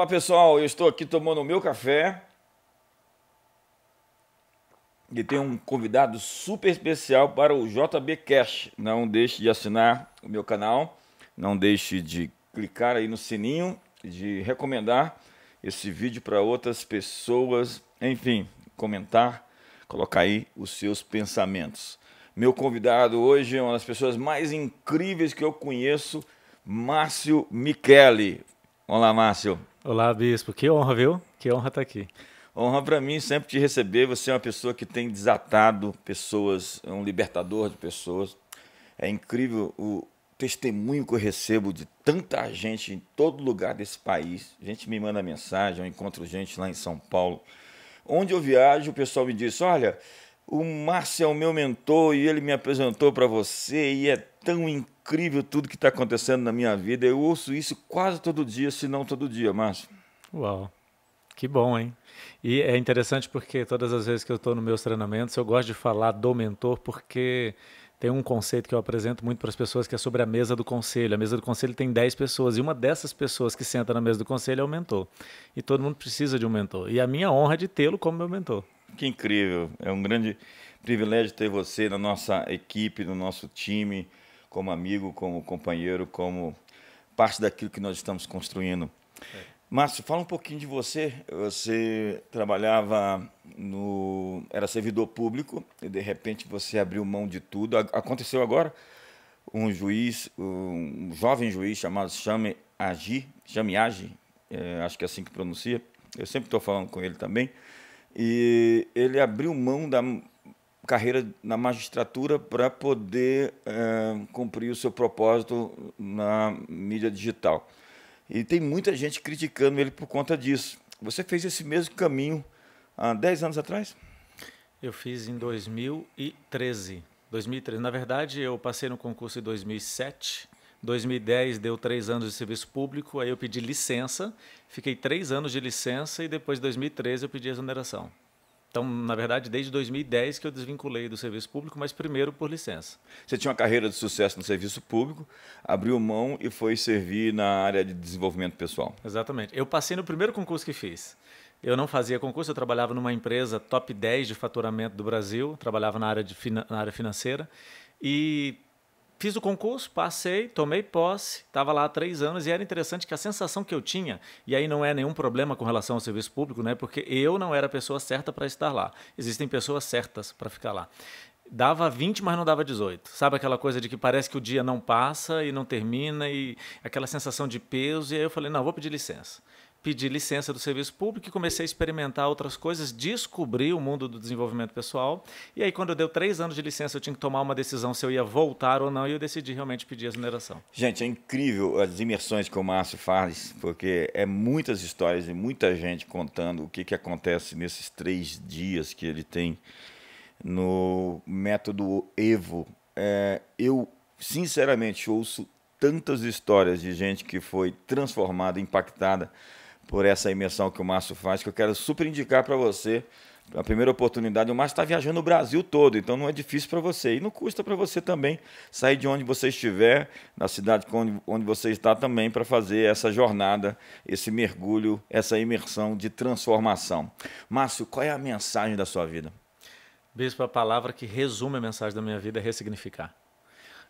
Olá pessoal, eu estou aqui tomando o meu café e tenho um convidado super especial para o JB Cash. Não deixe de assinar o meu canal, não deixe de clicar aí no sininho, de recomendar esse vídeo para outras pessoas, enfim, comentar, colocar aí os seus pensamentos. Meu convidado hoje é uma das pessoas mais incríveis que eu conheço, Márcio Michele. Olá, Márcio. Olá, Bispo. Que honra, viu? Que honra estar aqui. Honra para mim sempre te receber. Você é uma pessoa que tem desatado pessoas, é um libertador de pessoas. É incrível o testemunho que eu recebo de tanta gente em todo lugar desse país. A gente me manda mensagem, eu encontro gente lá em São Paulo. Onde eu viajo, o pessoal me diz: olha, o Márcio é o meu mentor e ele me apresentou para você e é tão incrível incrível tudo que está acontecendo na minha vida. Eu ouço isso quase todo dia, se não todo dia, Márcio. Uau, que bom, hein? E é interessante porque todas as vezes que eu estou nos meus treinamentos, eu gosto de falar do mentor porque tem um conceito que eu apresento muito para as pessoas que é sobre a mesa do conselho. A mesa do conselho tem 10 pessoas e uma dessas pessoas que senta na mesa do conselho é o mentor. E todo mundo precisa de um mentor. E a minha honra é de tê-lo como meu mentor. Que incrível! É um grande privilégio ter você na nossa equipe, no nosso time como amigo, como companheiro, como parte daquilo que nós estamos construindo. É. Márcio, fala um pouquinho de você. Você trabalhava no. era servidor público e de repente você abriu mão de tudo. Aconteceu agora um juiz, um jovem juiz chamado Chame Agi, Chame Agi, é, acho que é assim que pronuncia. Eu sempre estou falando com ele também. E ele abriu mão da carreira na magistratura para poder é, cumprir o seu propósito na mídia digital. E tem muita gente criticando ele por conta disso. Você fez esse mesmo caminho há 10 anos atrás? Eu fiz em 2013. 2013. Na verdade, eu passei no concurso em 2007. 2010 deu três anos de serviço público, aí eu pedi licença, fiquei três anos de licença e depois, 2013, eu pedi exoneração. Então, na verdade, desde 2010 que eu desvinculei do serviço público, mas primeiro por licença. Você tinha uma carreira de sucesso no serviço público, abriu mão e foi servir na área de desenvolvimento pessoal. Exatamente. Eu passei no primeiro concurso que fiz. Eu não fazia concurso, eu trabalhava numa empresa top 10 de faturamento do Brasil, trabalhava na área, de, na área financeira. E Fiz o concurso, passei, tomei posse, estava lá há três anos e era interessante que a sensação que eu tinha, e aí não é nenhum problema com relação ao serviço público, né? Porque eu não era a pessoa certa para estar lá. Existem pessoas certas para ficar lá dava 20, mas não dava 18. Sabe aquela coisa de que parece que o dia não passa e não termina e aquela sensação de peso. E aí eu falei: não, vou pedir licença pedi licença do serviço público e comecei a experimentar outras coisas, descobri o mundo do desenvolvimento pessoal. E aí, quando eu deu três anos de licença, eu tinha que tomar uma decisão se eu ia voltar ou não, e eu decidi realmente pedir exoneração. Gente, é incrível as imersões que o Márcio faz, porque é muitas histórias e muita gente contando o que, que acontece nesses três dias que ele tem no método Evo. É, eu, sinceramente, ouço tantas histórias de gente que foi transformada, impactada por essa imersão que o Márcio faz, que eu quero super indicar para você. A primeira oportunidade, o Márcio está viajando o Brasil todo, então não é difícil para você. E não custa para você também sair de onde você estiver, na cidade onde, você está também, para fazer essa jornada, esse mergulho, essa imersão de transformação. Márcio, qual é a mensagem da sua vida? Bispo, a palavra que resume a mensagem da minha vida é ressignificar.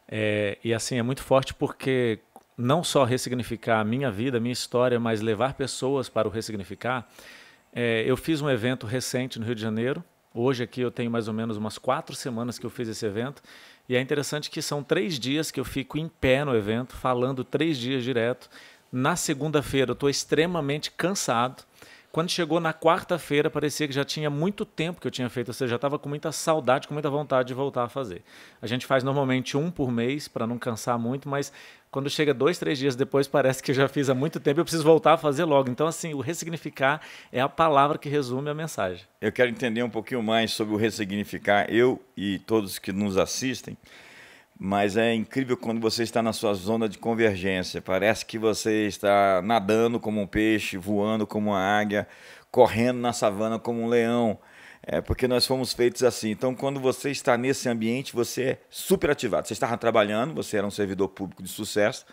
É, e assim, é muito forte porque não só ressignificar a minha vida, a minha história, mas levar pessoas para o ressignificar, é, eu fiz um evento recente no Rio de Janeiro. Hoje aqui eu tenho mais ou menos umas quatro semanas que eu fiz esse evento. E é interessante que são três dias que eu fico em pé no evento, falando três dias direto. Na segunda-feira eu estou extremamente cansado quando chegou na quarta-feira, parecia que já tinha muito tempo que eu tinha feito, ou seja, já estava com muita saudade, com muita vontade de voltar a fazer. A gente faz normalmente um por mês para não cansar muito, mas quando chega dois, três dias depois, parece que eu já fiz há muito tempo e eu preciso voltar a fazer logo. Então, assim, o ressignificar é a palavra que resume a mensagem. Eu quero entender um pouquinho mais sobre o ressignificar. Eu e todos que nos assistem, mas é incrível quando você está na sua zona de convergência. Parece que você está nadando como um peixe, voando como uma águia, correndo na savana como um leão. É porque nós fomos feitos assim. Então, quando você está nesse ambiente, você é super ativado. Você estava trabalhando, você era um servidor público de sucesso,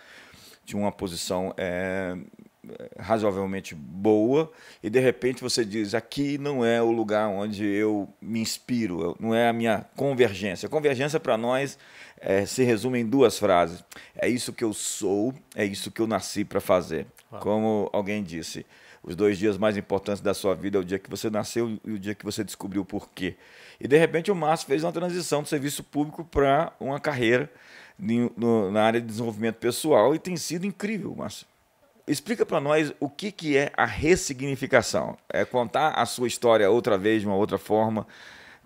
tinha uma posição é, eh, razoavelmente boa e de repente você diz aqui não é o lugar onde eu me inspiro, não é a minha convergência. Convergência para nós é, se resume em duas frases: é isso que eu sou, é isso que eu nasci para fazer. Uau. Como alguém disse, os dois dias mais importantes da sua vida é o dia que você nasceu e o dia que você descobriu o porquê. E de repente o Márcio fez uma transição do serviço público para uma carreira na área de desenvolvimento pessoal e tem sido incrível, Márcio explica para nós o que, que é a ressignificação. É contar a sua história outra vez, de uma outra forma.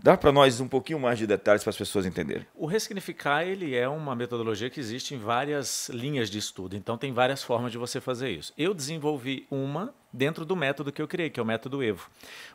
Dá para nós um pouquinho mais de detalhes para as pessoas entenderem. O ressignificar ele é uma metodologia que existe em várias linhas de estudo, então tem várias formas de você fazer isso. Eu desenvolvi uma dentro do método que eu criei, que é o método Evo.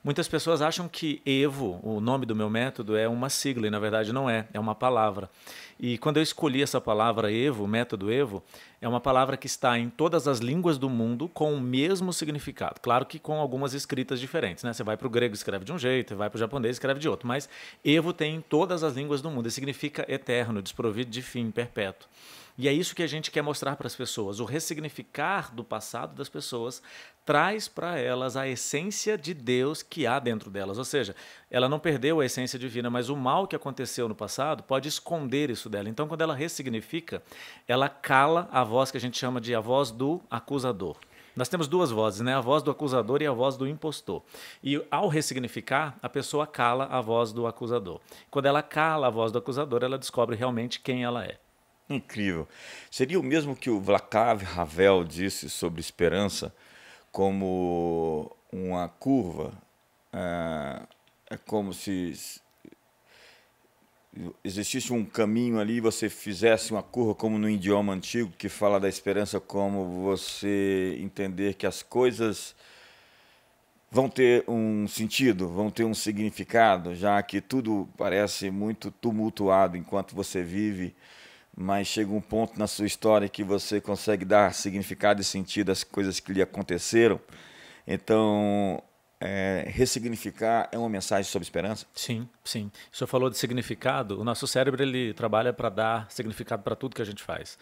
Muitas pessoas acham que Evo, o nome do meu método, é uma sigla, e na verdade não é, é uma palavra. E quando eu escolhi essa palavra Evo, método Evo, é uma palavra que está em todas as línguas do mundo com o mesmo significado. Claro que com algumas escritas diferentes, né? Você vai para o grego escreve de um jeito, vai para o japonês escreve de outro, mas Evo tem em todas as línguas do mundo e significa eterno, desprovido de fim, perpétuo. E é isso que a gente quer mostrar para as pessoas. O ressignificar do passado das pessoas traz para elas a essência de Deus que há dentro delas. Ou seja, ela não perdeu a essência divina, mas o mal que aconteceu no passado pode esconder isso dela. Então, quando ela ressignifica, ela cala a voz que a gente chama de a voz do acusador. Nós temos duas vozes, né? A voz do acusador e a voz do impostor. E ao ressignificar, a pessoa cala a voz do acusador. Quando ela cala a voz do acusador, ela descobre realmente quem ela é. Incrível. Seria o mesmo que o Vaclav Havel disse sobre esperança como uma curva, é, é como se existisse um caminho ali, você fizesse uma curva como no idioma antigo que fala da esperança como você entender que as coisas vão ter um sentido, vão ter um significado, já que tudo parece muito tumultuado enquanto você vive mas chega um ponto na sua história que você consegue dar significado e sentido às coisas que lhe aconteceram. Então, é, ressignificar é uma mensagem sobre esperança? Sim, sim. O senhor falou de significado. O nosso cérebro ele trabalha para dar significado para tudo que a gente faz.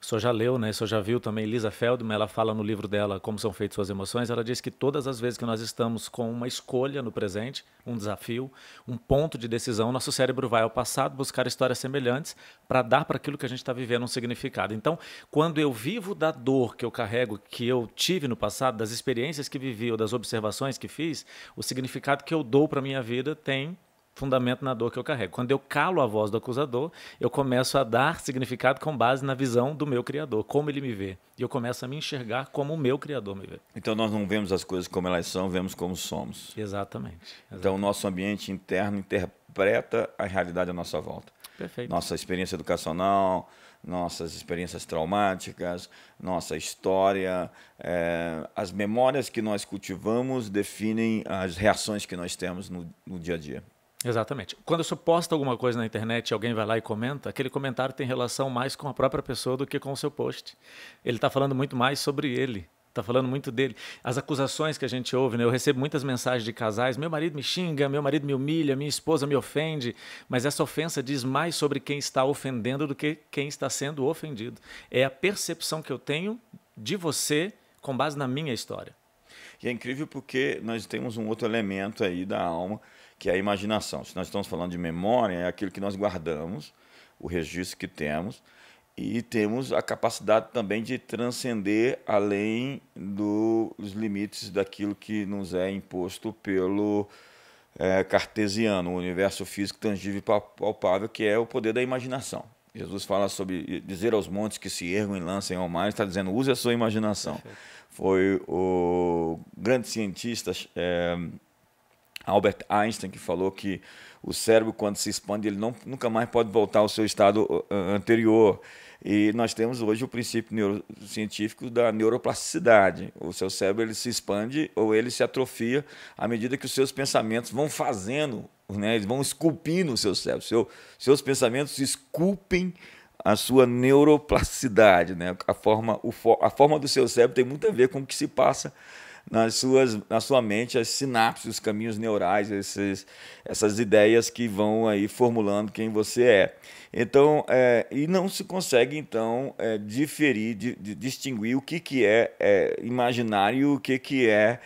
O senhor já leu, né? O senhor já viu também Lisa Feldman, ela fala no livro dela Como São Feitas Suas Emoções, ela diz que todas as vezes que nós estamos com uma escolha no presente, um desafio, um ponto de decisão, nosso cérebro vai ao passado buscar histórias semelhantes para dar para aquilo que a gente está vivendo um significado. Então, quando eu vivo da dor que eu carrego, que eu tive no passado, das experiências que vivi ou das observações que fiz, o significado que eu dou para minha vida tem fundamento na dor que eu carrego. Quando eu calo a voz do acusador, eu começo a dar significado com base na visão do meu criador, como ele me vê. E eu começo a me enxergar como o meu criador me vê. Então nós não vemos as coisas como elas são, vemos como somos. Exatamente. exatamente. Então o nosso ambiente interno interpreta a realidade à nossa volta. Perfeito. Nossa experiência educacional, nossas experiências traumáticas, nossa história, é, as memórias que nós cultivamos definem as reações que nós temos no, no dia a dia. Exatamente. Quando você posta alguma coisa na internet e alguém vai lá e comenta, aquele comentário tem relação mais com a própria pessoa do que com o seu post. Ele está falando muito mais sobre ele está falando muito dele. As acusações que a gente ouve, né? Eu recebo muitas mensagens de casais: meu marido me xinga, meu marido me humilha, minha esposa me ofende. Mas essa ofensa diz mais sobre quem está ofendendo do que quem está sendo ofendido. É a percepção que eu tenho de você com base na minha história. E é incrível porque nós temos um outro elemento aí da alma que é a imaginação. Se nós estamos falando de memória, é aquilo que nós guardamos, o registro que temos, e temos a capacidade também de transcender além dos limites daquilo que nos é imposto pelo é, cartesiano, o universo físico tangível e palpável, que é o poder da imaginação. Jesus fala sobre dizer aos montes que se ergam e lancem ao mar, está dizendo, use a sua imaginação. Perfeito. Foi o grande cientista é, Albert Einstein que falou que o cérebro, quando se expande, ele não, nunca mais pode voltar ao seu estado uh, uh, anterior. E nós temos hoje o princípio neurocientífico da neuroplasticidade. O seu cérebro ele se expande ou ele se atrofia à medida que os seus pensamentos vão fazendo, né? eles vão esculpindo o seu cérebro. Seu, seus pensamentos esculpem a sua neuroplasticidade. Né? A, forma, o, a forma do seu cérebro tem muito a ver com o que se passa nas suas, na sua mente as sinapses, os caminhos neurais, esses, essas ideias que vão aí formulando quem você é. Então, é, e não se consegue então é, diferir, distinguir o que, que é, é imaginário e o que, que é,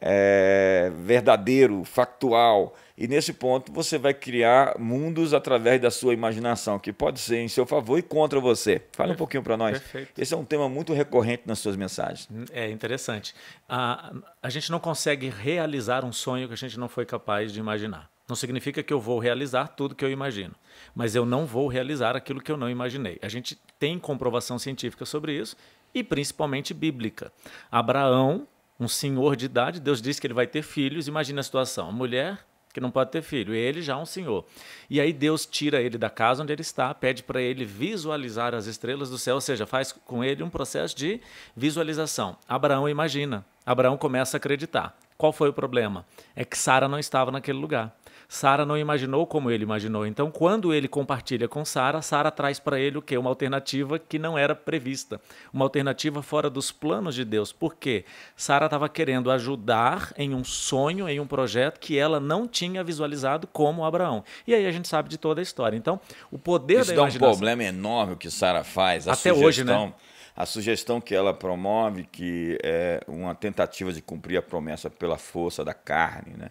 é verdadeiro, factual. E nesse ponto você vai criar mundos através da sua imaginação, que pode ser em seu favor e contra você. Fala um pouquinho para nós. Perfeito. Esse é um tema muito recorrente nas suas mensagens. Hum, é interessante. A, a gente não consegue realizar um sonho que a gente não foi capaz de imaginar. Não significa que eu vou realizar tudo que eu imagino, mas eu não vou realizar aquilo que eu não imaginei. A gente tem comprovação científica sobre isso e principalmente bíblica. Abraão, um senhor de idade, Deus disse que ele vai ter filhos. Imagina a situação: a mulher que não pode ter filho. E ele já é um senhor. E aí Deus tira ele da casa onde ele está, pede para ele visualizar as estrelas do céu, ou seja, faz com ele um processo de visualização. Abraão imagina. Abraão começa a acreditar. Qual foi o problema? É que Sara não estava naquele lugar. Sara não imaginou como ele imaginou. Então, quando ele compartilha com Sara, Sara traz para ele o quê? Uma alternativa que não era prevista, uma alternativa fora dos planos de Deus. Por quê? Sara estava querendo ajudar em um sonho, em um projeto que ela não tinha visualizado como Abraão. E aí a gente sabe de toda a história. Então, o poder Isso da imaginação. Isso dá um problema enorme o que Sara faz. A Até sugestão... hoje, né? A sugestão que ela promove, que é uma tentativa de cumprir a promessa pela força da carne, né?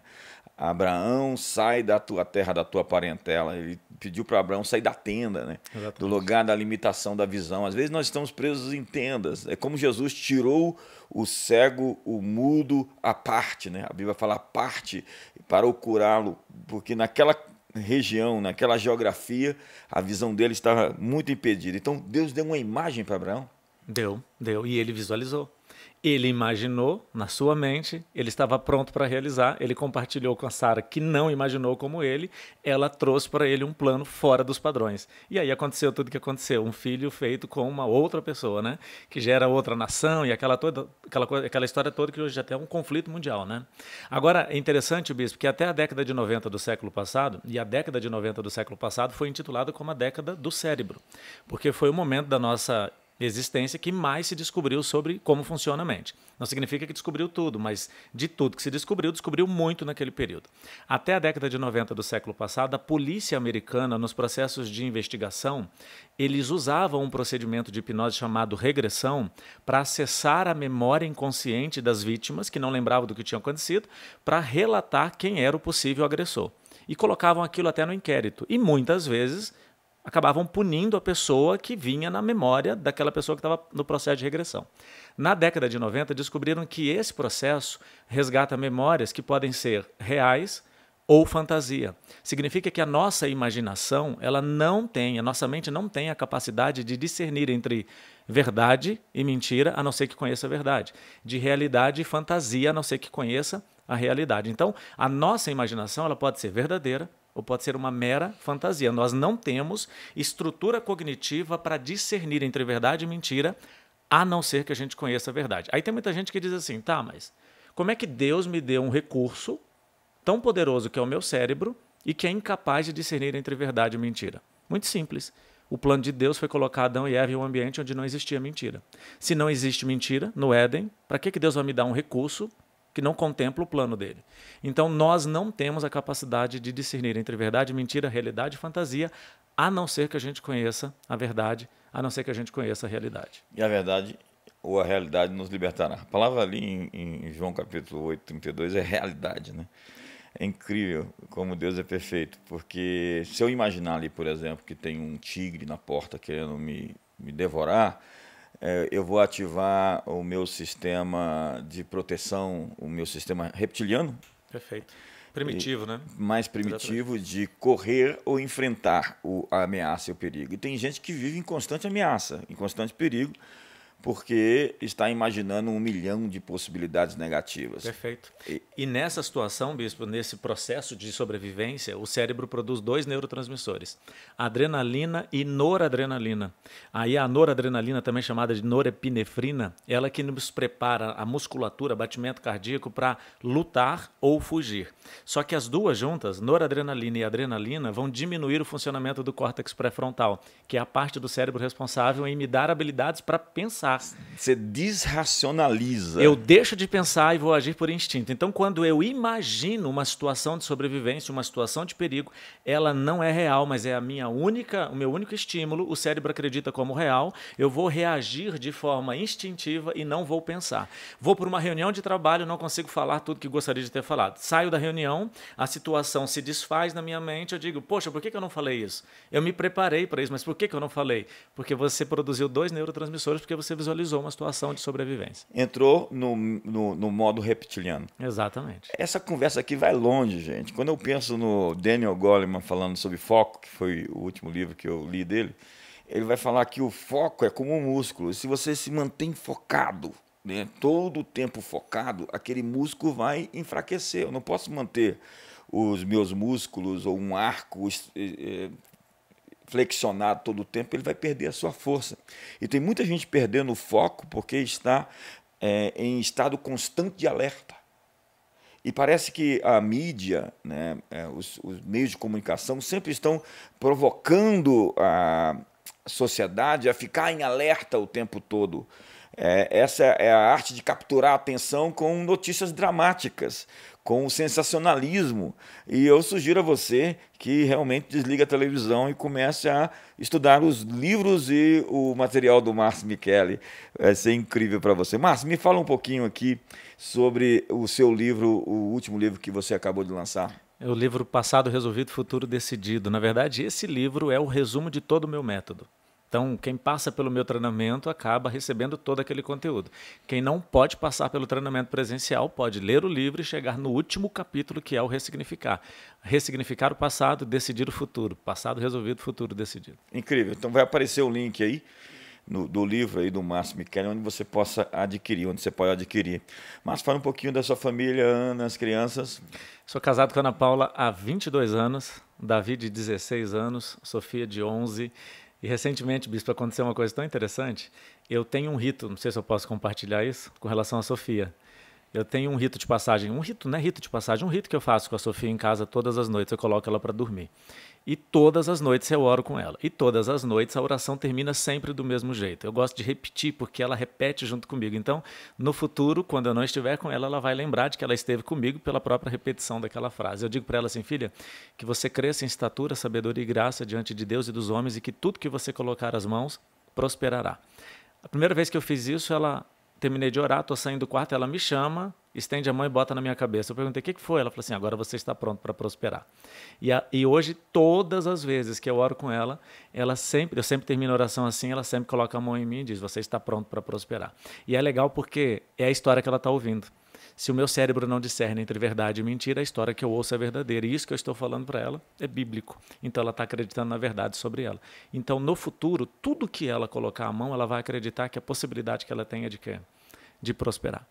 Abraão, sai da tua terra, da tua parentela. Ele pediu para Abraão sair da tenda, né? do lugar da limitação da visão. Às vezes nós estamos presos em tendas. É como Jesus tirou o cego, o mudo, a parte. Né? A Bíblia fala a parte para o curá-lo, porque naquela região, naquela geografia, a visão dele estava muito impedida. Então Deus deu uma imagem para Abraão. Deu, deu. E ele visualizou. Ele imaginou na sua mente, ele estava pronto para realizar, ele compartilhou com a Sara, que não imaginou como ele, ela trouxe para ele um plano fora dos padrões. E aí aconteceu tudo o que aconteceu, um filho feito com uma outra pessoa, né? Que gera outra nação e aquela toda aquela aquela história toda que hoje até é um conflito mundial, né? Agora é interessante, bispo, que até a década de 90 do século passado, e a década de 90 do século passado foi intitulada como a década do cérebro, porque foi o momento da nossa existência que mais se descobriu sobre como funciona a mente. Não significa que descobriu tudo, mas de tudo que se descobriu, descobriu muito naquele período. Até a década de 90 do século passado, a polícia americana, nos processos de investigação, eles usavam um procedimento de hipnose chamado regressão para acessar a memória inconsciente das vítimas, que não lembravam do que tinha acontecido, para relatar quem era o possível agressor. E colocavam aquilo até no inquérito. E muitas vezes acabavam punindo a pessoa que vinha na memória daquela pessoa que estava no processo de regressão. Na década de 90, descobriram que esse processo resgata memórias que podem ser reais ou fantasia. Significa que a nossa imaginação, ela não tem, a nossa mente não tem a capacidade de discernir entre verdade e mentira, a não ser que conheça a verdade, de realidade e fantasia, a não ser que conheça a realidade. Então, a nossa imaginação, ela pode ser verdadeira ou pode ser uma mera fantasia. Nós não temos estrutura cognitiva para discernir entre verdade e mentira, a não ser que a gente conheça a verdade. Aí tem muita gente que diz assim, tá, mas como é que Deus me deu um recurso tão poderoso que é o meu cérebro e que é incapaz de discernir entre verdade e mentira? Muito simples. O plano de Deus foi colocar Adão e Eva em um ambiente onde não existia mentira. Se não existe mentira no Éden, para que, que Deus vai me dar um recurso que não contempla o plano dele. Então nós não temos a capacidade de discernir entre verdade, mentira, realidade e fantasia, a não ser que a gente conheça a verdade, a não ser que a gente conheça a realidade. E a verdade ou a realidade nos libertará. A palavra ali em, em João capítulo 8, 32 é realidade, né? É incrível como Deus é perfeito, porque se eu imaginar ali, por exemplo, que tem um tigre na porta querendo me, me devorar, é, eu vou ativar o meu sistema de proteção, o meu sistema reptiliano. Perfeito. Primitivo, né? Mais primitivo de correr ou enfrentar o, a ameaça e o perigo. E tem gente que vive em constante ameaça, em constante perigo, porque está imaginando um milhão de possibilidades negativas. Perfeito. E, e, nessa situação, bispo, nesse processo de sobrevivência, o cérebro produz dois neurotransmissores, adrenalina e noradrenalina. Aí a noradrenalina, também chamada de norepinefrina, ela que nos prepara a musculatura, batimento cardíaco para lutar ou fugir. Só que as duas juntas, noradrenalina e adrenalina, vão diminuir o funcionamento do córtex pré-frontal, que é a parte do cérebro responsável em me dar habilidades para pensar pensar. Você desracionaliza. Eu deixo de pensar e vou agir por instinto. Então, quando eu imagino uma situação de sobrevivência, uma situação de perigo, ela não é real, mas é a minha única, o meu único estímulo. O cérebro acredita como real. Eu vou reagir de forma instintiva e não vou pensar. Vou para uma reunião de trabalho, não consigo falar tudo que gostaria de ter falado. Saio da reunião, a situação se desfaz na minha mente. Eu digo, poxa, por que eu não falei isso? Eu me preparei para isso, mas por que eu não falei? Porque você produziu dois neurotransmissores, porque você visualizou uma situação de sobrevivência. Entrou no, no, no, modo reptiliano. Exatamente. Essa conversa aqui vai longe, gente. Quando eu penso no Daniel Goleman falando sobre foco, que foi o último livro que eu li dele, ele vai falar que o foco é como um músculo. Se você se mantém focado, né, todo o tempo focado, aquele músculo vai enfraquecer. Eu não posso manter os meus músculos ou um arco eh, eh, flexionado todo o tempo, ele vai perder a sua força. E tem muita gente perdendo o foco porque está é, em estado constante de alerta. E parece que a mídia, né, é, os, os meios de comunicação sempre estão provocando a sociedade a ficar em alerta o tempo todo é, essa é a arte de capturar a atenção com notícias dramáticas, com o sensacionalismo. E eu sugiro a você que realmente desliga a televisão e comece a estudar os livros e o material do Márcio Michele. Vai ser incrível para você. Márcio, me fala um pouquinho aqui sobre o seu livro, o último livro que você acabou de lançar. É o livro Passado Resolvido, Futuro Decidido. Na verdade, esse livro é o resumo de todo o meu método. Então, quem passa pelo meu treinamento acaba recebendo todo aquele conteúdo. Quem não pode passar pelo treinamento presencial pode ler o livro e chegar no último capítulo, que é o ressignificar. Ressignificar o passado, decidir o futuro. Passado resolvido, futuro decidido. Incrível. Então, vai aparecer o link aí. No, do livro aí do Márcio Miquel, onde você possa adquirir, onde você pode adquirir. Mas fala um pouquinho da sua família, Ana, as crianças. Sou casado com a Ana Paula há 22 anos, Davi de 16 anos, Sofia de 11 e recentemente, bispo, aconteceu uma coisa tão interessante. Eu tenho um rito, não sei se eu posso compartilhar isso, com relação à Sofia. Eu tenho um rito de passagem, um rito, né? Rito de passagem, um rito que eu faço com a Sofia em casa todas as noites. Eu coloco ela para dormir. E todas as noites eu oro com ela. E todas as noites a oração termina sempre do mesmo jeito. Eu gosto de repetir porque ela repete junto comigo. Então, no futuro, quando eu não estiver com ela, ela vai lembrar de que ela esteve comigo pela própria repetição daquela frase. Eu digo para ela assim, filha, que você cresça em estatura, sabedoria e graça diante de Deus e dos homens e que tudo que você colocar as mãos prosperará. A primeira vez que eu fiz isso, ela terminei de orar, tô saindo do quarto, ela me chama, estende a mão e bota na minha cabeça. Eu perguntei, o que, que foi? Ela falou assim, agora você está pronto para prosperar. E, a, e hoje, todas as vezes que eu oro com ela, ela sempre, eu sempre termino a oração assim, ela sempre coloca a mão em mim e diz, você está pronto para prosperar. E é legal porque é a história que ela está ouvindo. Se o meu cérebro não discerne entre verdade e mentira, a história que eu ouço é verdadeira. E isso que eu estou falando para ela é bíblico. Então ela está acreditando na verdade sobre ela. Então no futuro, tudo que ela colocar a mão, ela vai acreditar que a possibilidade que ela tem é de quê? De prosperar.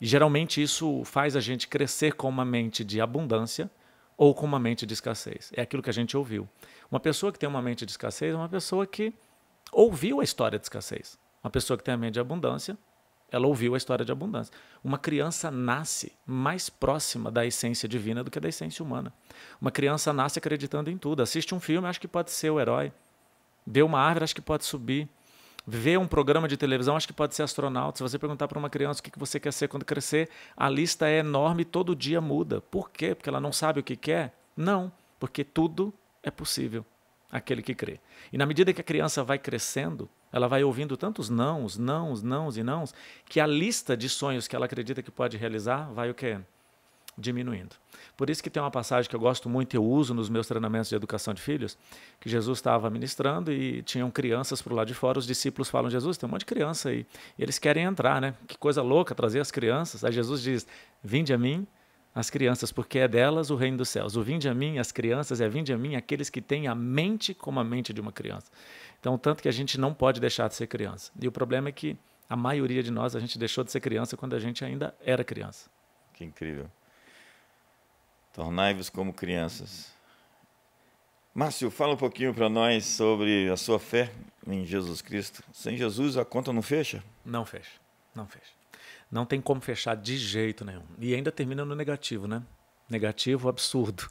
E geralmente isso faz a gente crescer com uma mente de abundância ou com uma mente de escassez. É aquilo que a gente ouviu. Uma pessoa que tem uma mente de escassez é uma pessoa que ouviu a história de escassez. Uma pessoa que tem a mente de abundância ela ouviu a história de abundância. Uma criança nasce mais próxima da essência divina do que da essência humana. Uma criança nasce acreditando em tudo. Assiste um filme, acha que pode ser o herói. Vê uma árvore, acha que pode subir. Vê um programa de televisão, acho que pode ser astronauta. Se você perguntar para uma criança o que você quer ser quando crescer, a lista é enorme e todo dia muda. Por quê? Porque ela não sabe o que quer? Não, porque tudo é possível. Aquele que crê. E na medida que a criança vai crescendo, ela vai ouvindo tantos nãos, nãos, nãos e nãos, que a lista de sonhos que ela acredita que pode realizar vai o quê? Diminuindo. Por isso que tem uma passagem que eu gosto muito, eu uso nos meus treinamentos de educação de filhos, que Jesus estava ministrando e tinham crianças para o lado de fora, os discípulos falam, Jesus, tem um monte de criança aí, eles querem entrar, né? Que coisa louca trazer as crianças. Aí Jesus diz, vinde a mim, as crianças, porque é delas o reino dos céus. O vinde a mim, as crianças, é vinde a mim aqueles que têm a mente como a mente de uma criança. Então, tanto que a gente não pode deixar de ser criança. E o problema é que a maioria de nós, a gente deixou de ser criança quando a gente ainda era criança. Que incrível. Tornai-vos como crianças. Márcio, fala um pouquinho para nós sobre a sua fé em Jesus Cristo. Sem Jesus a conta não fecha? Não fecha, não fecha. Não tem como fechar de jeito nenhum. E ainda termina no negativo, né? Negativo absurdo.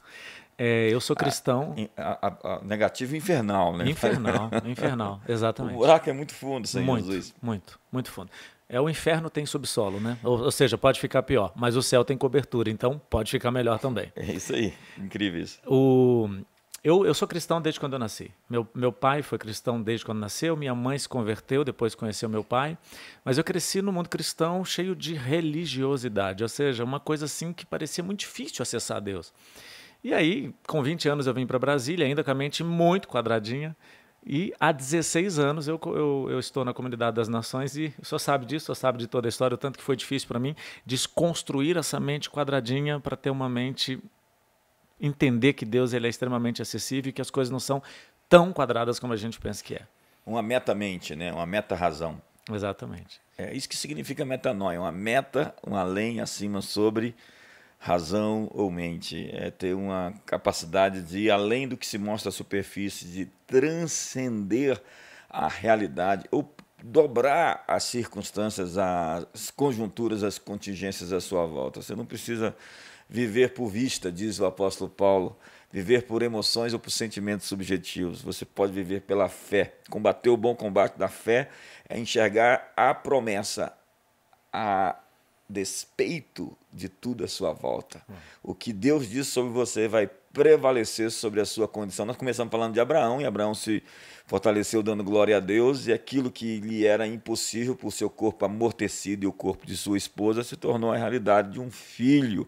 É, eu sou ah, cristão. A, a, a, negativo infernal, né? Infernal, infernal, exatamente. O buraco é muito fundo, Senhor muito, Jesus. Muito, muito fundo. É o inferno tem subsolo, né? Ou, ou, seja, pode ficar pior, mas o céu tem cobertura, então pode ficar melhor também. É isso aí, incrível isso. O, eu, eu sou cristão desde quando eu nasci. Meu, meu pai foi cristão desde quando nasceu, minha mãe se converteu, depois conheceu meu pai. Mas eu cresci no mundo cristão cheio de religiosidade, ou seja, uma coisa assim que parecia muito difícil acessar a Deus. E aí, com 20 anos, eu vim para Brasília, ainda com a mente muito quadradinha. E há 16 anos eu, eu, eu estou na Comunidade das Nações e só sabe disso, só sabe de toda a história, o tanto que foi difícil para mim desconstruir essa mente quadradinha para ter uma mente entender que Deus ele é extremamente acessível e que as coisas não são tão quadradas como a gente pensa que é. Uma meta-mente, né? uma meta-razão. Exatamente. É isso que significa metanoia, uma meta, um além acima sobre razão ou mente. É ter uma capacidade de ir além do que se mostra à superfície, de transcender a realidade ou dobrar as circunstâncias, as conjunturas, as contingências à sua volta. Você não precisa viver por vista, diz o apóstolo Paulo, viver por emoções ou por sentimentos subjetivos. Você pode viver pela fé. Combater o bom combate da fé é enxergar a promessa a despeito de tudo à sua volta. O que Deus diz sobre você vai prevalecer sobre a sua condição. Nós começamos falando de Abraão, e Abraão se fortaleceu dando glória a Deus, e aquilo que lhe era impossível por seu corpo amortecido e o corpo de sua esposa se tornou a realidade de um filho.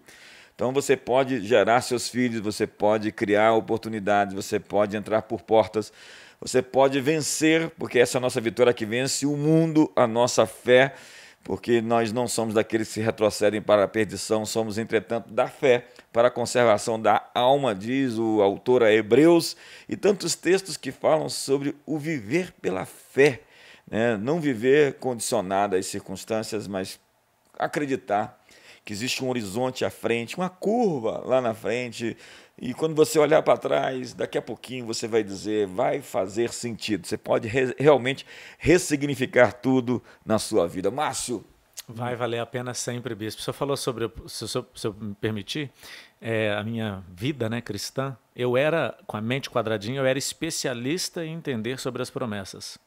Então você pode gerar seus filhos, você pode criar oportunidades, você pode entrar por portas, você pode vencer, porque essa é a nossa vitória que vence o mundo, a nossa fé, porque nós não somos daqueles que se retrocedem para a perdição, somos, entretanto, da fé para a conservação da alma, diz o autor a Hebreus, e tantos textos que falam sobre o viver pela fé, né? não viver condicionado às circunstâncias, mas acreditar que existe um horizonte à frente, uma curva lá na frente. E quando você olhar para trás, daqui a pouquinho você vai dizer, vai fazer sentido. Você pode re realmente ressignificar tudo na sua vida. Márcio. Vai valer a pena sempre, Bispo. Você falou sobre, se, se, se eu me permitir, é, a minha vida né, cristã. Eu era, com a mente quadradinha, eu era especialista em entender sobre as promessas.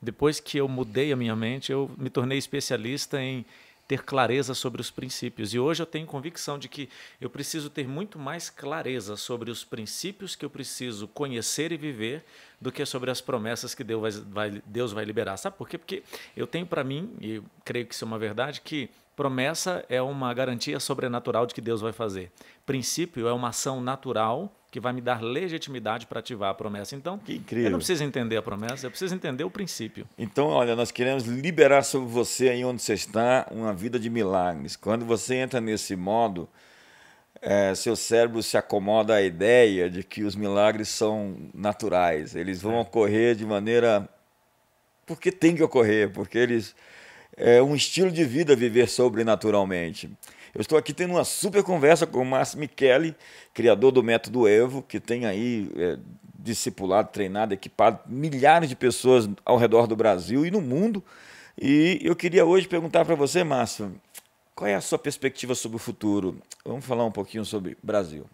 Depois que eu mudei a minha mente, eu me tornei especialista em ter clareza sobre os princípios. E hoje eu tenho convicção de que eu preciso ter muito mais clareza sobre os princípios que eu preciso conhecer e viver do que sobre as promessas que Deus vai, Deus vai liberar. Sabe por quê? Porque eu tenho para mim, e creio que isso é uma verdade, que promessa é uma garantia sobrenatural de que Deus vai fazer. Princípio é uma ação natural que vai me dar legitimidade para ativar a promessa. Então, que incrível. eu não preciso entender a promessa, eu preciso entender o princípio. Então, olha, nós queremos liberar sobre você aí onde você está uma vida de milagres. Quando você entra nesse modo, é, seu cérebro se acomoda à ideia de que os milagres são naturais, eles vão é. ocorrer de maneira porque tem que ocorrer, porque eles é um estilo de vida viver sobrenaturalmente. Eu estou aqui tendo uma super conversa com o Márcio Michele, criador do Método Evo, que tem aí é, discipulado, treinado, equipado milhares de pessoas ao redor do Brasil e no mundo. E eu queria hoje perguntar para você, Márcio, qual é a sua perspectiva sobre o futuro? Vamos falar um pouquinho sobre Brasil.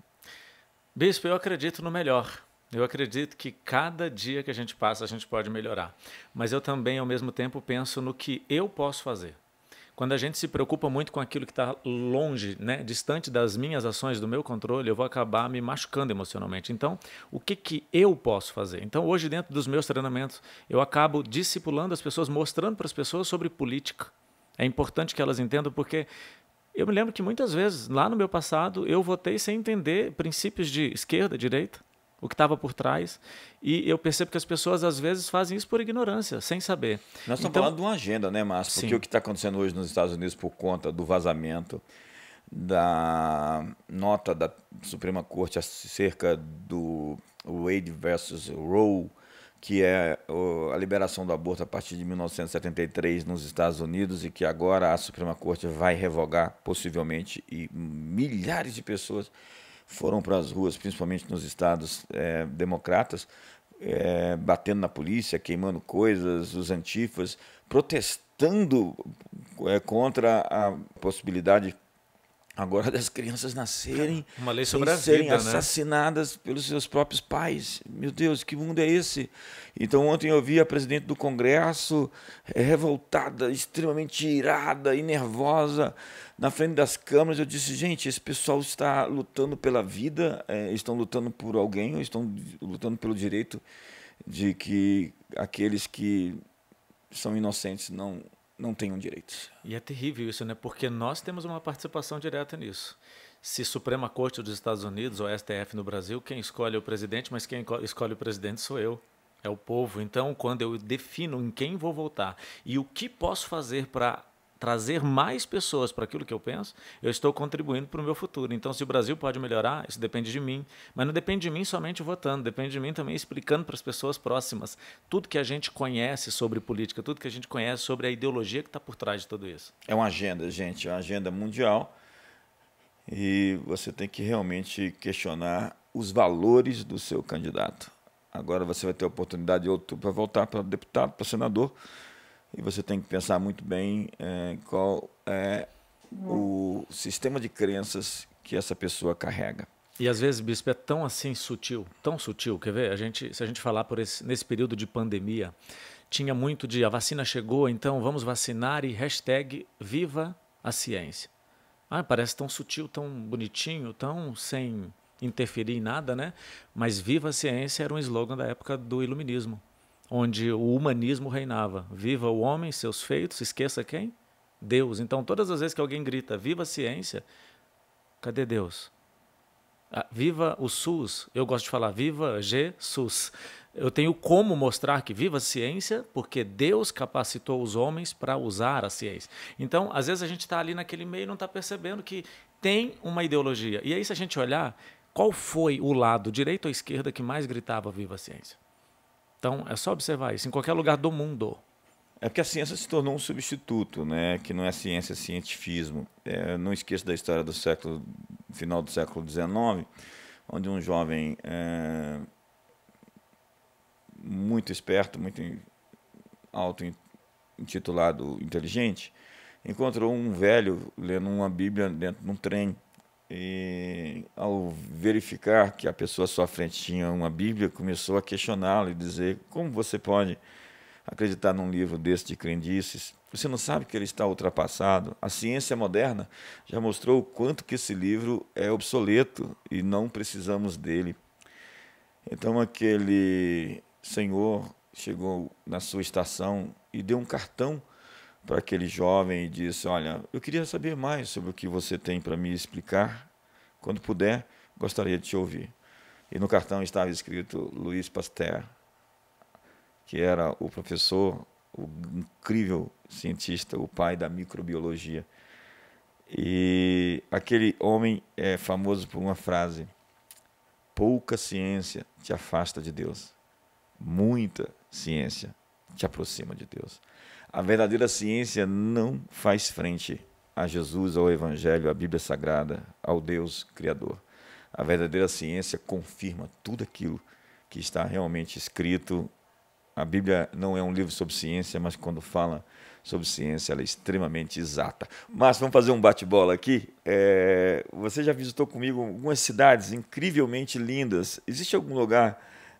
Bispo, eu acredito no melhor. Eu acredito que cada dia que a gente passa, a gente pode melhorar. Mas eu também, ao mesmo tempo, penso no que eu posso fazer. Quando a gente se preocupa muito com aquilo que está longe, né, distante das minhas ações, do meu controle, eu vou acabar me machucando emocionalmente. Então, o que, que eu posso fazer? Então, hoje, dentro dos meus treinamentos, eu acabo discipulando as pessoas, mostrando para as pessoas sobre política. É importante que elas entendam, porque eu me lembro que muitas vezes, lá no meu passado, eu votei sem entender princípios de esquerda, direita o que estava por trás. E eu percebo que as pessoas às vezes fazem isso por ignorância, sem saber. Nós estamos então, falando de uma agenda, né, Márcio? Porque sim. o que está acontecendo hoje nos Estados Unidos por conta do vazamento da nota da Suprema Corte acerca do Wade versus Roe, que é a liberação do aborto a partir de 1973 nos Estados Unidos e que agora a Suprema Corte vai revogar, possivelmente, e milhares de pessoas foram para as ruas, principalmente nos estados é, democratas, é, batendo na polícia, queimando coisas, os antifas, protestando é, contra a possibilidade agora das crianças nascerem uma lei sobre a serem vida, né? assassinadas né? pelos seus próprios pais. Meu Deus, que mundo é esse? Então ontem eu vi a presidente do Congresso revoltada, extremamente irada e nervosa, na frente das câmeras, eu disse, gente, esse pessoal está lutando pela vida, é, estão lutando por alguém, estão lutando pelo direito de que aqueles que são inocentes não não tenham direitos. E é terrível isso, né? Porque nós temos uma participação direta nisso. Se Suprema Corte dos Estados Unidos ou STF no Brasil, quem escolhe é o presidente, mas quem escolhe o presidente sou eu. É o povo. Então, quando eu defino em quem vou votar e o que posso fazer para trazer mais pessoas para aquilo que eu penso, eu estou contribuindo para o meu futuro. Então, se o Brasil pode melhorar, isso depende de mim. Mas não depende de mim somente votando, depende de mim também explicando para as pessoas próximas tudo que a gente conhece sobre política, tudo que a gente conhece sobre a ideologia que está por trás de tudo isso. É uma agenda, gente, é uma agenda mundial. E você tem que realmente questionar os valores do seu candidato. Agora você vai ter a oportunidade de outubro para voltar para deputado, para senador e você tem que pensar muito bem é, qual é o sistema de crenças que essa pessoa carrega. E às vezes, bispo, é tão assim sutil, tão sutil. Quer ver? A gente, se a gente falar por esse, nesse período de pandemia, tinha muito de a vacina chegou, então vamos vacinar e hashtag viva a ciência. Ah, parece tão sutil, tão bonitinho, tão sem interferir em nada, né? Mas viva a ciência era um slogan da época do iluminismo onde o humanismo reinava. Viva o homem, seus feitos, esqueça quem? Deus. Então, todas as vezes que alguém grita viva a ciência, cadê Deus? Ah, viva o SUS. Eu gosto de falar viva Jesus. Eu tenho como mostrar que viva a ciência, porque Deus capacitou os homens para usar a ciência. Então, às vezes a gente está ali naquele meio e não está percebendo que tem uma ideologia. E aí, se a gente olhar, qual foi o lado, direito ou esquerda, que mais gritava viva a ciência? Então, é só observar isso em qualquer lugar do mundo. É porque a ciência se tornou um substituto, né? que não é ciência, é cientifismo. É, não esqueça da história do século, final do século XIX, onde um jovem é, muito esperto, muito alto, intitulado inteligente, encontrou um velho lendo uma Bíblia dentro de um trem e ao verificar que a pessoa à sua frente tinha uma Bíblia, começou a questioná-lo e dizer: Como você pode acreditar num livro desse de crendices? Você não sabe que ele está ultrapassado? A ciência moderna já mostrou o quanto que esse livro é obsoleto e não precisamos dele. Então aquele senhor chegou na sua estação e deu um cartão para aquele jovem e disse: Olha, eu queria saber mais sobre o que você tem para me explicar. Quando puder, gostaria de te ouvir. E no cartão estava escrito Luiz Pasteur, que era o professor, o incrível cientista, o pai da microbiologia. E aquele homem é famoso por uma frase: pouca ciência te afasta de Deus, muita ciência te aproxima de Deus. A verdadeira ciência não faz frente a Jesus, ao Evangelho, à Bíblia Sagrada, ao Deus Criador. A verdadeira ciência confirma tudo aquilo que está realmente escrito. A Bíblia não é um livro sobre ciência, mas quando fala sobre ciência, ela é extremamente exata. Mas vamos fazer um bate-bola aqui. É, você já visitou comigo algumas cidades incrivelmente lindas. Existe algum lugar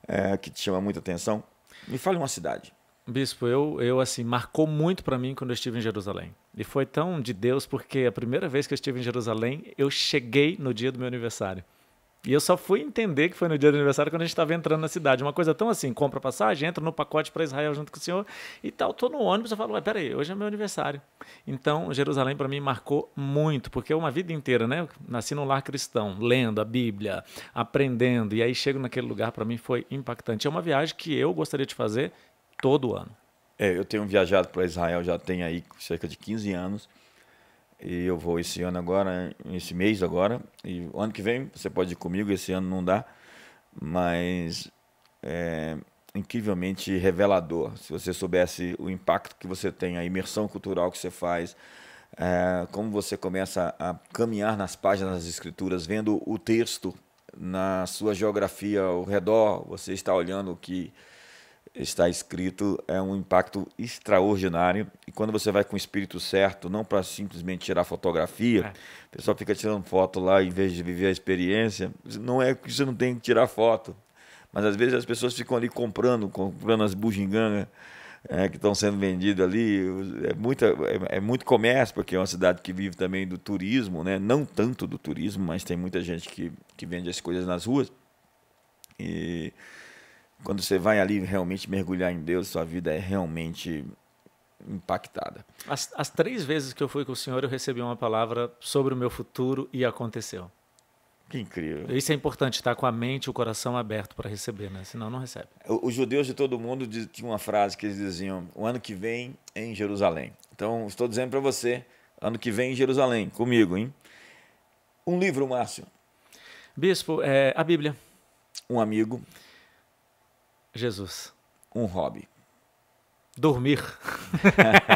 é, que te chama muita atenção? Me fale uma cidade. Bispo, eu, eu assim, marcou muito para mim quando eu estive em Jerusalém. E foi tão de Deus porque a primeira vez que eu estive em Jerusalém, eu cheguei no dia do meu aniversário. E eu só fui entender que foi no dia do aniversário quando a gente estava entrando na cidade. Uma coisa tão assim, compra passagem, entra no pacote para Israel junto com o senhor e tal. Tô no ônibus e falo, ué, peraí, hoje é meu aniversário. Então, Jerusalém para mim marcou muito, porque uma vida inteira, né? Eu nasci num lar cristão, lendo a Bíblia, aprendendo. E aí chego naquele lugar, para mim foi impactante. É uma viagem que eu gostaria de fazer todo ano. É, eu tenho viajado para Israel já tem aí cerca de 15 anos. E eu vou esse ano agora, esse mês agora. E ano que vem você pode ir comigo, esse ano não dá. Mas é incrivelmente revelador. Se você soubesse o impacto que você tem, a imersão cultural que você faz, é, como você começa a caminhar nas páginas das escrituras, vendo o texto na sua geografia ao redor, você está olhando o que está escrito é um impacto extraordinário. E quando você vai com o espírito certo, não para simplesmente tirar fotografia, é. o pessoal fica tirando foto lá em vez de viver a experiência. Não é que você não tem que tirar foto, mas às vezes as pessoas ficam ali comprando, comprando as bugigangas. É, que estão sendo vendidas ali. É, muita, é, é, muito comércio, porque é uma cidade que vive também do turismo, né? não tanto do turismo, mas tem muita gente que, que vende as coisas nas ruas. E quando você vai ali realmente mergulhar em Deus, sua vida é realmente impactada. As, as três vezes que eu fui com o senhor, eu recebi uma palavra sobre o meu futuro e aconteceu. Que incrível. Isso é importante, estar tá? com a mente e o coração aberto para receber, né? Senão não recebe. Os judeus de todo mundo tinham uma frase que eles diziam: o ano que vem em Jerusalém. Então, estou dizendo para você, ano que vem em Jerusalém, comigo, hein? Um livro, Márcio. Bispo, é a Bíblia. Um amigo. Jesus. Um hobby. Dormir.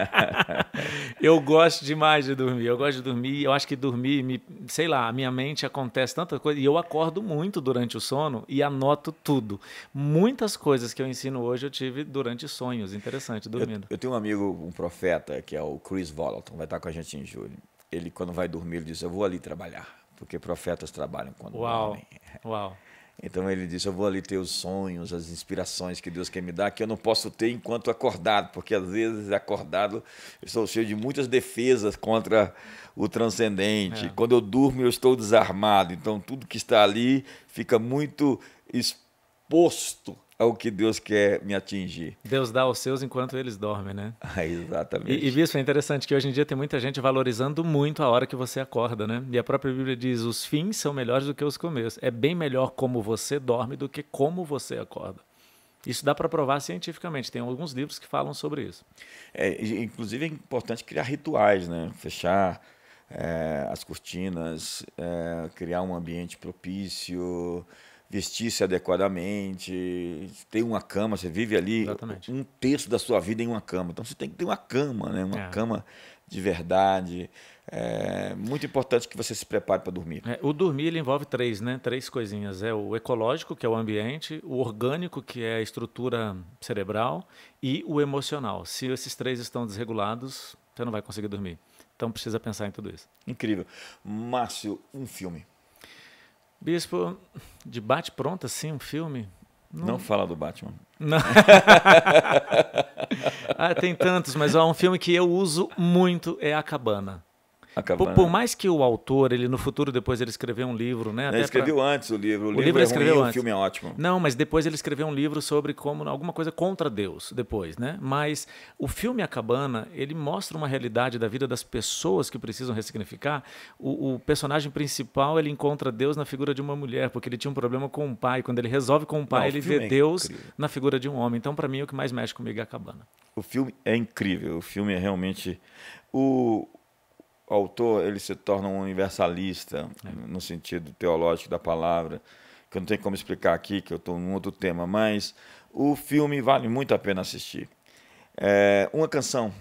eu gosto demais de dormir. Eu gosto de dormir. Eu acho que dormir, me, sei lá, a minha mente acontece tanta coisa. E eu acordo muito durante o sono e anoto tudo. Muitas coisas que eu ensino hoje eu tive durante sonhos. Interessante, dormindo. Eu, eu tenho um amigo, um profeta, que é o Chris Volaton, vai estar com a gente em julho. Ele, quando vai dormir, ele diz: Eu vou ali trabalhar. Porque profetas trabalham quando Uau. dormem. Uau. Então ele disse: Eu vou ali ter os sonhos, as inspirações que Deus quer me dar, que eu não posso ter enquanto acordado, porque às vezes acordado eu estou cheio de muitas defesas contra o transcendente. É. Quando eu durmo, eu estou desarmado. Então tudo que está ali fica muito exposto ao é que Deus quer me atingir. Deus dá aos seus enquanto eles dormem, né? Ah, exatamente. E, e isso é interessante que hoje em dia tem muita gente valorizando muito a hora que você acorda, né? E a própria Bíblia diz: os fins são melhores do que os começos. É bem melhor como você dorme do que como você acorda. Isso dá para provar cientificamente. Tem alguns livros que falam sobre isso. É, inclusive é importante criar rituais, né? Fechar é, as cortinas, é, criar um ambiente propício vestir-se adequadamente, ter uma cama, você vive ali Exatamente. um terço da sua vida em uma cama. Então você tem que ter uma cama, né? uma é. cama de verdade. É muito importante que você se prepare para dormir. É, o dormir ele envolve três, né? Três coisinhas. É o ecológico, que é o ambiente, o orgânico, que é a estrutura cerebral, e o emocional. Se esses três estão desregulados, você não vai conseguir dormir. Então precisa pensar em tudo isso. Incrível. Márcio, um filme. Bispo, de bate-pronto assim, um filme? Não, não fala do Batman. Não. ah, tem tantos, mas ó, um filme que eu uso muito é A Cabana. Por, por, mais que o autor, ele no futuro depois ele escreveu um livro, né? Ele escreveu pra... antes o livro. O, o livro, livro é escreveu ruim, antes. o filme é ótimo. Não, mas depois ele escreveu um livro sobre como alguma coisa contra Deus depois, né? Mas o filme A Cabana, ele mostra uma realidade da vida das pessoas que precisam ressignificar. O, o personagem principal, ele encontra Deus na figura de uma mulher, porque ele tinha um problema com o pai. Quando ele resolve com o pai, Não, ele o vê é Deus incrível. na figura de um homem. Então, para mim, o que mais mexe comigo é A Cabana. O filme é incrível. O filme é realmente... O, o autor ele se torna um universalista é. no sentido teológico da palavra, que eu não tenho como explicar aqui, que eu estou num outro tema, mas o filme vale muito a pena assistir. É, uma canção.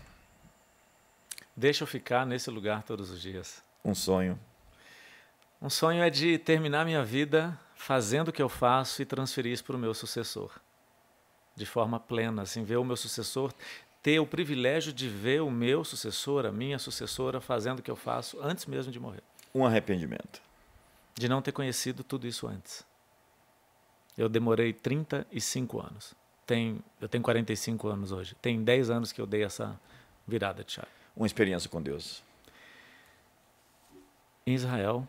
Deixa eu ficar nesse lugar todos os dias. Um sonho. Um sonho é de terminar minha vida fazendo o que eu faço e transferir isso para o meu sucessor. De forma plena, assim, ver o meu sucessor ter o privilégio de ver o meu sucessor, a minha sucessora, fazendo o que eu faço antes mesmo de morrer. Um arrependimento. De não ter conhecido tudo isso antes. Eu demorei 35 anos. Tem, eu tenho 45 anos hoje. Tem 10 anos que eu dei essa virada de chave. Uma experiência com Deus. Em Israel,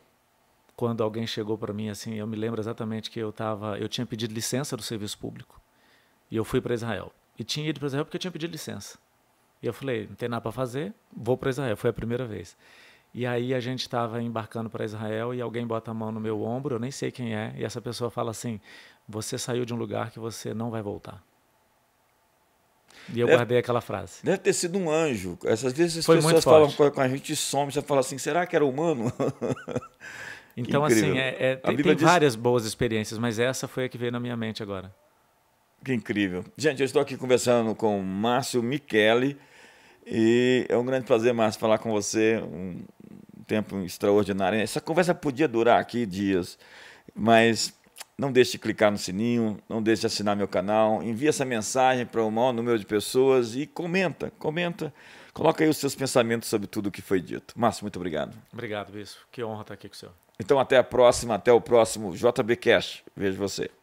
quando alguém chegou para mim assim, eu me lembro exatamente que eu tava, eu tinha pedido licença do serviço público e eu fui para Israel. E tinha ido para Israel porque eu tinha pedido licença. E eu falei, não tem nada para fazer, vou para Israel. Foi a primeira vez. E aí a gente estava embarcando para Israel e alguém bota a mão no meu ombro, eu nem sei quem é, e essa pessoa fala assim: "Você saiu de um lugar que você não vai voltar". E eu deve, guardei aquela frase. Deve ter sido um anjo. Essas vezes as Foi pessoas falam com a, com a gente e some, você fala assim: "Será que era humano?" Então, assim, é, é, tem, tem diz... várias boas experiências, mas essa foi a que veio na minha mente agora. Que incrível. Gente, eu estou aqui conversando com Márcio Michele e é um grande prazer, Márcio, falar com você. Um tempo extraordinário. Essa conversa podia durar aqui dias, mas não deixe de clicar no sininho, não deixe de assinar meu canal, envie essa mensagem para o maior número de pessoas e comenta, comenta. Coloca aí os seus pensamentos sobre tudo o que foi dito. Márcio, muito obrigado. Obrigado, Bispo. Que honra estar aqui com o senhor. Então, até a próxima, até o próximo JB Cash. Vejo você.